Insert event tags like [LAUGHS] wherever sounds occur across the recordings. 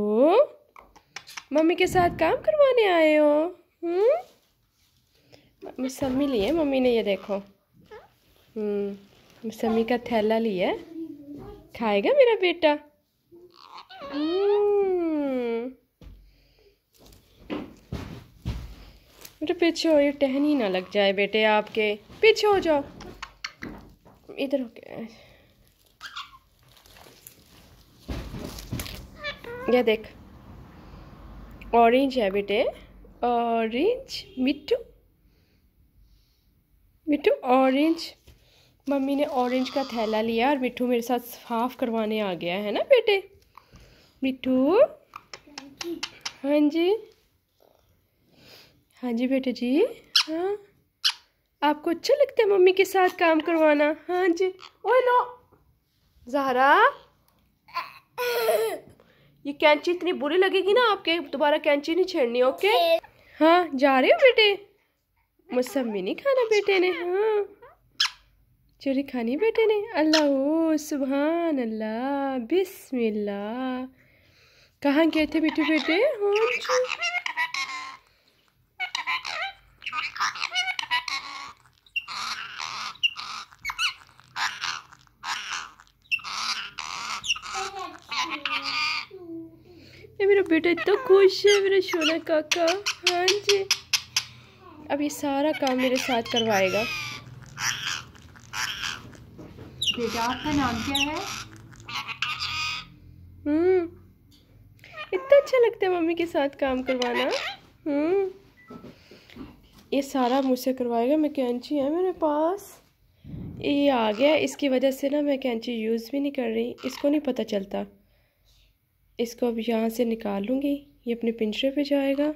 ओ हम्म? Mummy के साथ काम करवाने आए हो हम्म सम्मी लिए मम्मी ने ये देखो हम्म सम्मी का थैला लिया खाएगा मेरा बेटा बेटे हम्म। पीछे हो ये टहनी ना लग जाए बेटे आपके पीछे हो जाओ इधर हो गया ये देख ऑरेंज है बेटे orange Mittu Mittu orange mummy ने ऑरेंज का थैला लिया और मिट्टू मेरे साथ साफ करवाने आ गया है ना बेटे मिट्टू हाँ जी हाँ जी बेटे जी हाँ आपको अच्छा लगता है मम्मी के साथ काम करवाना हाँ जी ओ लो जहरा ये कैंची इतनी बुरी लगेगी ना आपके दोबारा कैंची नहीं छेड़नी ओके हाँ जा रहे हो बेटे मौसमी नहीं खाना बेटे ने हाँ चोरी खानी बेटे ने अल्लाह सुबहान अल्लाह बिस्मिल्लाह कहाँ गए थे बेटे बेटे हाँ मेरा बेटा इतना खुश है मेरा सोना काका हाँ जी अब ये सारा काम मेरे साथ करवाएगा बेटा आपका नाम क्या है हम्म इतना अच्छा लगता है मम्मी के साथ काम करवाना हम्म ये सारा मुझसे करवाएगा मैं कैंची है मेरे पास ये आ गया इसकी वजह से ना मैं कैंची यूज़ भी नहीं कर रही इसको नहीं पता चलता इसको अब यहाँ से लूँगी ये अपने पिंजरे पे जाएगा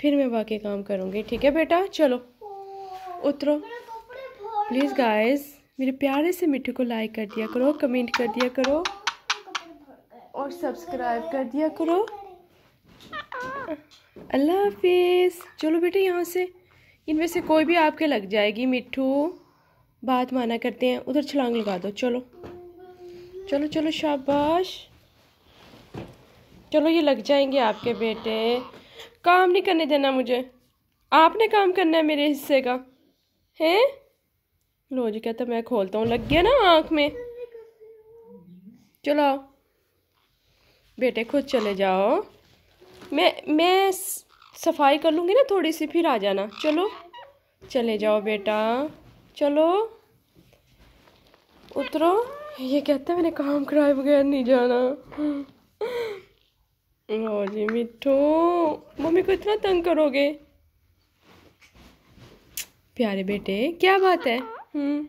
फिर मैं बाकी काम करूँगी ठीक है बेटा चलो उतरो प्लीज़ गाइस मेरे प्यारे से मिट्टी को लाइक कर दिया करो कमेंट कर दिया करो और सब्सक्राइब कर दिया करो अल्लाह हाफिज़ चलो बेटे यहाँ से इनमें से कोई भी आपके लग जाएगी मिट्टू बात माना करते हैं उधर छलांग लगा दो चलो चलो चलो शाबाश चलो ये लग जाएंगे आपके बेटे काम नहीं करने देना मुझे आपने काम करना है मेरे हिस्से का हैं लो जी कहता मैं खोलता हूँ लग गया ना आँख में चलो बेटे खुद चले जाओ मैं मैं सफाई कर लूँगी ना थोड़ी सी फिर आ जाना चलो चले जाओ बेटा चलो उतरो ये कहते मैंने काम कराए बगैर नहीं जाना और जी मिठू मम्मी को इतना तंग करोगे प्यारे बेटे क्या बात है हम्म।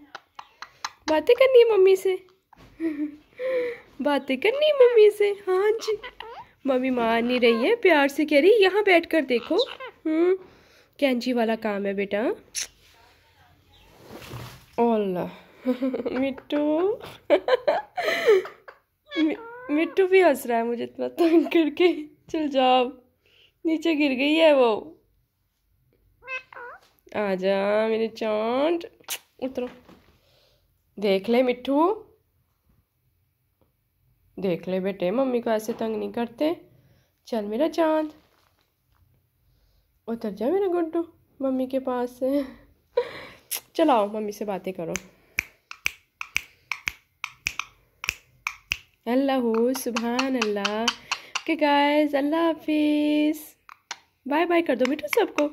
बातें करनी है मम्मी से बातें करनी है मम्मी से हाँ जी मम्मी मान नहीं रही है प्यार से कह रही यहाँ बैठ कर देखो हम्म कैंची वाला काम है बेटा ओल्ला [LAUGHS] मिट्टू [LAUGHS] मिट्टू भी हंस रहा है मुझे इतना तंग करके चल जाओ नीचे गिर गई है वो आ जा मेरे चांट उतरो देख ले मिट्टू देख ले बेटे मम्मी को ऐसे तंग नहीं करते चल मेरा चांद उतर जा मेरा गुड्डू मम्मी के पास से चलाओ मम्मी से बातें करो अल्लाह सुबहान अल्लाह के गाइस अल्लाह हाफिज़ बाय बाय कर दो मिठू सबको